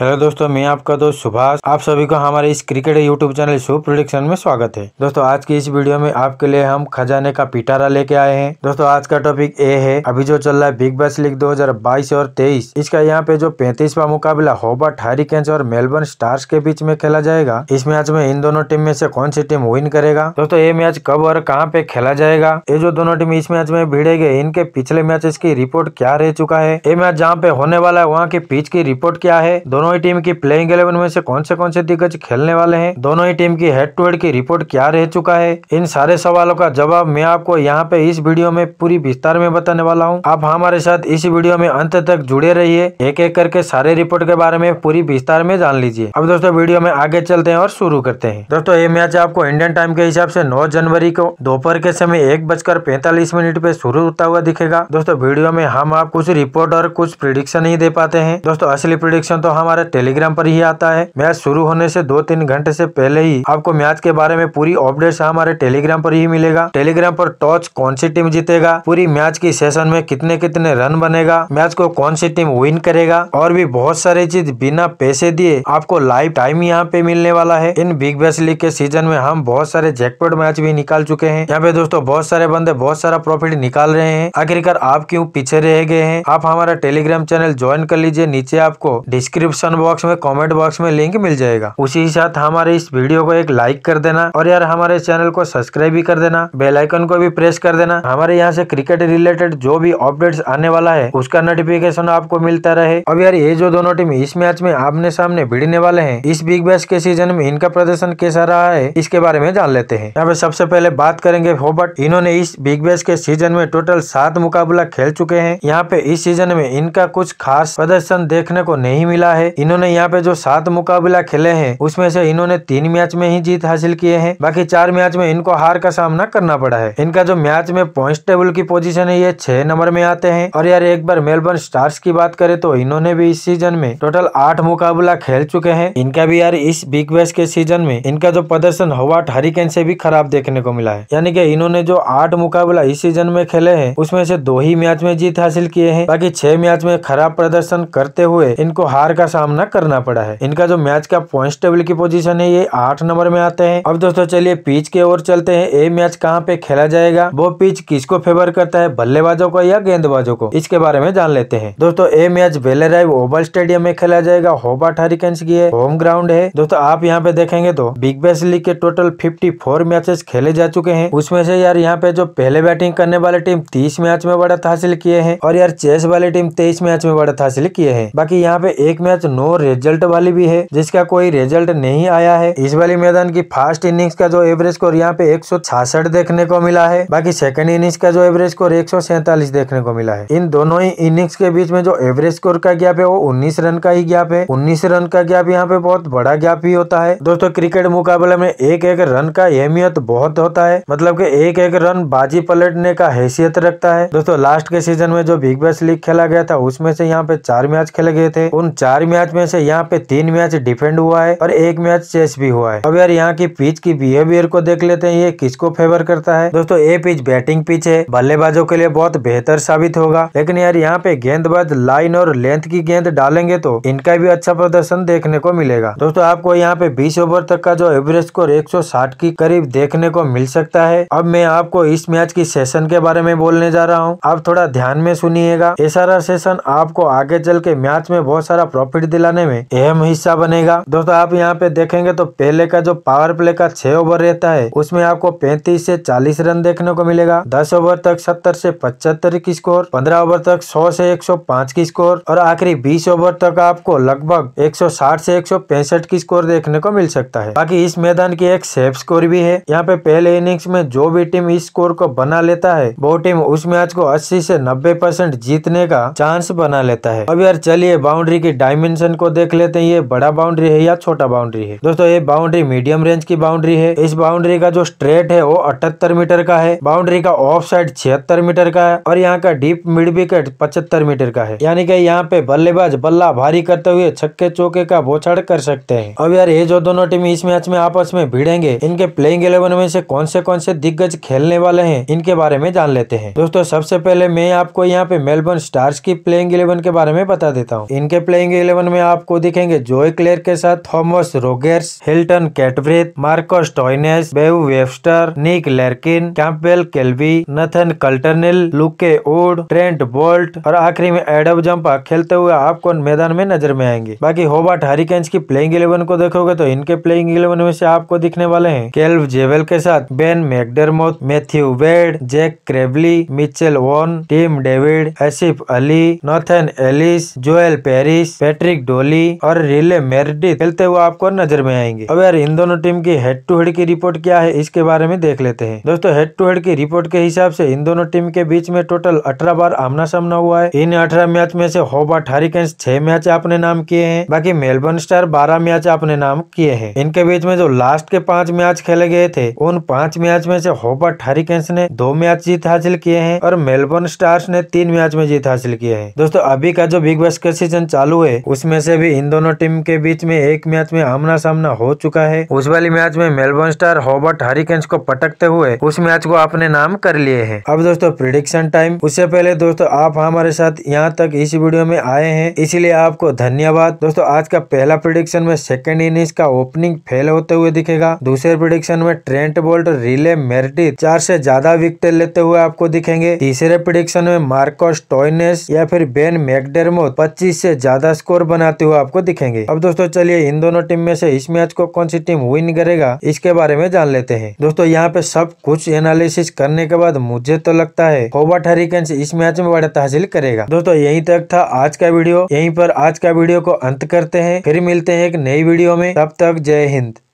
hello दोस्तों मैं आपका दोस्त सुभाष आप सभी को हमारे इस cricket YouTube channel Shubh production में स्वागत है दोस्तों आज की इस वीडियो में आपके लिए हम खजाने का पिटारा लेके आए हैं दोस्तों आज का टॉपिक ए है अभी जो चल रहा है बिग बॉस लीग 2022 और 23 इसका यहाँ पे जो पैंतीसवा मुकाबला होबर्ट हरिकेन्स और मेलबर्न स्टार्स के बीच में खेला जाएगा इस मैच में इन दोनों टीम में से कौन सी टीम विन करेगा दोस्तों ये मैच कब और कहाँ पे खेला जाएगा ये जो दोनों टीम इस मैच में भिड़ेगी इनके पिछले मैच की रिपोर्ट क्या रह चुका है ये मैच जहाँ पे होने वाला है वहाँ की पिच की रिपोर्ट क्या है दोनों दोनों ही टीम की प्लेइंग इलेवन में से कौन से कौन से दिग्गज खेलने वाले हैं दोनों ही टीम की हेड टू हेड की रिपोर्ट क्या रह चुका है इन सारे सवालों का जवाब मैं आपको यहाँ पे इस वीडियो में पूरी विस्तार में बताने वाला हूँ आप हमारे साथ इस वीडियो में अंत तक जुड़े रहिए एक एक करके सारे रिपोर्ट के बारे में पूरी विस्तार में जान लीजिए अब दोस्तों वीडियो में आगे चलते हैं और शुरू करते हैं दोस्तों ये मैच आपको इंडियन टाइम के हिसाब से नौ जनवरी को दोपहर के समय एक बजकर पैंतालीस मिनट पे शुरू होता हुआ दिखेगा दोस्तों वीडियो में हम आप कुछ रिपोर्ट और कुछ प्रिडिक्शन नहीं दे पाते हैं दोस्तों असली प्रिडिक्शन तो हमारे हमारे टेलीग्राम पर ही आता है मैच शुरू होने से दो तीन घंटे से पहले ही आपको मैच के बारे में पूरी अपडेट हमारे टेलीग्राम पर ही मिलेगा टेलीग्राम पर टॉस कौन सी टीम जीतेगा पूरी मैच की सेशन में कितने कितने रन बनेगा मैच को कौन सी टीम विन करेगा और भी बहुत सारी चीज बिना पैसे दिए आपको लाइव टाइम यहाँ पे मिलने वाला है इन बिग बैस लीग के सीजन में हम बहुत सारे जैकपॉट मैच भी निकाल चुके हैं यहाँ पे दोस्तों बहुत सारे बंदे बहुत सारा प्रॉफिट निकाल रहे हैं आखिरकार आप क्यों पीछे रह गए हैं आप हमारा टेलीग्राम चैनल ज्वाइन कर लीजिए नीचे आपको डिस्क्रिप्शन डिस्क्रिप्शन बॉक्स में कॉमेंट बॉक्स में लिंक मिल जाएगा उसी के साथ हमारे इस वीडियो को एक लाइक कर देना और यार हमारे चैनल को सब्सक्राइब भी कर देना बेलाइकन को भी प्रेस कर देना हमारे यहाँ से क्रिकेट रिलेटेड जो भी अपडेट आने वाला है उसका नोटिफिकेशन आपको मिलता रहे अब यार ये जो दोनों टीम इस मैच में आपने सामने भिड़ने वाले हैं इस बिग बैस के सीजन में इनका प्रदर्शन कैसा रहा है इसके बारे में जान लेते हैं यहाँ पे सबसे पहले बात करेंगे होबर्ट इन्होंने इस बिग बैस के सीजन में टोटल सात मुकाबला खेल चुके हैं यहाँ पे इस सीजन में इनका कुछ खास प्रदर्शन देखने को नहीं मिला है इन्होंने यहाँ पे जो सात मुकाबला खेले हैं उसमें से इन्होंने तीन मैच में ही जीत हासिल किए हैं बाकी चार मैच में इनको हार का सामना करना पड़ा है इनका जो मैच में पॉइंट टेबल की पोजीशन है ये छह नंबर में आते हैं और यार एक बार मेलबर्न स्टार्स की बात करें तो इन्होंने भी इस सीजन में टोटल आठ मुकाबला खेल चुके हैं इनका भी यार इस बिग बैश के सीजन में इनका जो प्रदर्शन हवाट हरिकेन से भी खराब देखने को मिला है यानी कि इन्होंने जो आठ मुकाबला इस सीजन में खेले हैं उसमें से दो ही मैच में जीत हासिल किए हैं बाकी छह मैच में खराब प्रदर्शन करते हुए इनको हार का सामना सामना करना पड़ा है इनका जो मैच का पॉइंट टेबल की पोजीशन है ये आठ नंबर में आते हैं अब दोस्तों चलिए पिच के ओर चलते हैं ये मैच कहाँ पे खेला जाएगा वो पिच किसको फेवर करता है बल्लेबाजों को या गेंदबाजों को इसके बारे में जान लेते हैं दोस्तों ये मैच बेलेराइव ओवल स्टेडियम में खेला जाएगा होबाट हरिकेन्स की होम ग्राउंड है दोस्तों आप यहाँ पे देखेंगे तो बिग बैश लीग के टोटल फिफ्टी फोर मैचेस खेले जा चुके हैं उसमें से यार यहाँ पे जो पहले बैटिंग करने वाली टीम तीस मैच में बढ़त हासिल किए हैं और यार चेस वाली टीम तेईस मैच में बढ़त हासिल किए हैं बाकी यहाँ पे एक मैच नो रिजल्ट वाली भी है जिसका कोई रिजल्ट नहीं आया है इस वाली मैदान की फर्स्ट इनिंग्स का जो एवरेज स्कोर यहाँ पे एक देखने को मिला है बाकी सेकंड इनिंग्स का जो एवरेज स्कोर एक देखने को मिला है इन दोनों ही इनिंग्स के बीच में जो एवरेज स्कोर का गैप है वो उन्नीस रन का ही गैप है उन्नीस रन का गैप यहाँ पे बहुत बड़ा गैप ही होता है दोस्तों क्रिकेट मुकाबले में एक एक रन का अहमियत बहुत होता है मतलब की एक एक रन बाजी पलटने का हैसियत रखता है दोस्तों लास्ट के सीजन में जो बिग बैस लीग खेला गया था उसमें से यहाँ पे चार मैच खेले गए थे उन चार मैच मैच में से यहाँ पे तीन मैच डिफेंड हुआ है और एक मैच चेस भी हुआ है अब यार यहाँ की पिच की बिहेवियर को देख लेते हैं ये किसको फेवर करता है दोस्तों ये पिच बैटिंग पिच है बल्लेबाजों के लिए बहुत बेहतर साबित होगा लेकिन यार यहाँ पे गेंदबाज लाइन और लेंथ की गेंद डालेंगे तो इनका भी अच्छा प्रदर्शन देखने को मिलेगा दोस्तों आपको यहाँ पे बीस ओवर तक का जो एवरेज स्कोर साठ की करीब देखने को मिल सकता है अब मैं आपको इस मैच की सेशन के बारे में बोलने जा रहा हूँ आप थोड़ा ध्यान में सुनिएगा ये सारा सेशन आपको आगे चल के मैच में बहुत सारा प्रॉफिट विकेट दिलाने में अहम हिस्सा बनेगा दोस्तों आप यहाँ पे देखेंगे तो पहले का जो पावर प्ले का छह ओवर रहता है उसमें आपको पैंतीस से चालीस रन देखने को मिलेगा दस ओवर तक सत्तर से पचहत्तर की स्कोर पंद्रह ओवर तक सौ से एक सौ पांच की स्कोर और आखिरी बीस ओवर तक आपको लगभग एक सौ साठ से एक सौ पैंसठ की स्कोर देखने को मिल सकता है बाकी इस मैदान की एक सेफ स्कोर भी है यहाँ पे पहले इनिंग्स में जो भी टीम इस स्कोर को बना लेता है वो टीम उस मैच को अस्सी से नब्बे जीतने का चांस बना लेता है अब यार चलिए बाउंड्री की डायमेंशन डायमेंशन को देख लेते हैं ये बड़ा बाउंड्री है या छोटा बाउंड्री है दोस्तों ये बाउंड्री मीडियम रेंज की बाउंड्री है इस बाउंड्री का जो स्ट्रेट है वो अठहत्तर मीटर का है बाउंड्री का ऑफ साइड छिहत्तर मीटर का है और यहाँ का डीप मिड विकेट पचहत्तर मीटर का है यानी कि यहाँ पे बल्लेबाज बल्ला भारी करते हुए छक्के चौके का बोछड़ कर सकते हैं अब यार ये जो दोनों टीम इस मैच में आपस में भिड़ेंगे इनके प्लेइंग इलेवन में से कौन से कौन से दिग्गज खेलने वाले हैं इनके बारे में जान लेते हैं दोस्तों सबसे पहले मैं आपको यहाँ पे मेलबर्न स्टार्स की प्लेइंग इलेवन के बारे में बता देता हूँ इनके प्लेइंग इलेवन ऑप्शन में आपको दिखेंगे जोई क्लेयर के साथ Thomas Rogers Hilton Cartwright Marcus Stoinis Beau Webster Nick Larkin Campbell Kellaway Nathan Coulter Nile Luke Wood Trent Boult और आखिरी में एडब जम्पा खेलते हुए आपको मैदान में नजर में आएंगे बाकी होबार्ट हरिकेन्स की प्लेइंग इलेवन को देखोगे तो इनके प्लेइंग इलेवन में से आपको दिखने वाले हैं केल्व जेवेल के साथ Ben McDermott Matthew Wade Jack Crawley Mitchell Owen Tim David Asif Ali Nathan Ellis Joel Paris Patrick Eric Dooley और रिले मेरडी खेलते हुए आपको नजर में आएंगे अब यार इन दोनों टीम की हेड टू हेड की रिपोर्ट क्या है इसके बारे में देख लेते हैं दोस्तों हेड टू हेड की रिपोर्ट के हिसाब से इन दोनों टीम के बीच में टोटल अठारह बार आमना सामना हुआ है इन अठारह मैच में से होबार्ट हरिकेन्स छह मैच अपने नाम किए हैं बाकी मेलबर्न स्टार बारह मैच अपने नाम किए हैं इनके बीच में जो लास्ट के पांच मैच खेले गए थे उन पांच मैच में से होबार्ट हरिकेन्स ने दो मैच जीत हासिल किए हैं और मेलबर्न स्टार्स ने तीन मैच में जीत हासिल किए हैं दोस्तों अभी का जो बिग बॉस का सीजन चालू है उसमें में से भी इन दोनों टीम के बीच में एक मैच में आमना सामना हो चुका है उस वाली मैच में मेलबोर्न स्टार हॉबर्ट हरिकेन्स को पटकते हुए उस मैच को अपने नाम कर लिए है अब दोस्तों प्रिडिक्शन टाइम उससे पहले दोस्तों आप हमारे साथ यहाँ तक इस वीडियो में आए हैं इसीलिए आपको धन्यवाद दोस्तों आज का पहला प्रिडिक्शन में सेकेंड इनिंग्स का ओपनिंग फेल होते हुए दिखेगा दूसरे प्रिडिक्शन में ट्रेंट बोल्ट रिले मेरिटी चार से ज्यादा विकेट लेते हुए आपको दिखेंगे तीसरे प्रिडिक्शन में मार्कोस टॉयनेस या फिर बेन मैकडेरमो पच्चीस से ज्यादा स्कोर बन बनाते हुए आपको दिखेंगे अब दोस्तों चलिए इन दोनों टीम में से इस मैच को कौन सी टीम विन करेगा इसके बारे में जान लेते हैं दोस्तों यहाँ पे सब कुछ एनालिसिस करने के बाद मुझे तो लगता है होबर्ट हरिकेन इस मैच में बढ़त हासिल करेगा दोस्तों यही तक था आज का वीडियो यही पर आज का वीडियो को अंत करते हैं फिर मिलते हैं एक नई वीडियो में तब तक जय हिंद